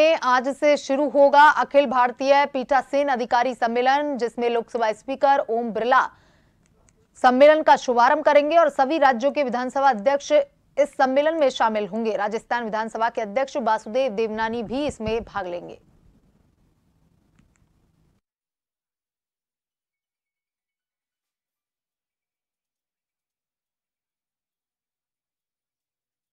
में आज से शुरू होगा अखिल भारतीय पीठासीन अधिकारी सम्मेलन जिसमें लोकसभा स्पीकर ओम बिरला सम्मेलन का शुभारंभ करेंगे और सभी राज्यों के विधानसभा अध्यक्ष इस सम्मेलन में शामिल होंगे राजस्थान विधानसभा के अध्यक्ष वासुदेव देवनानी भी इसमें भाग लेंगे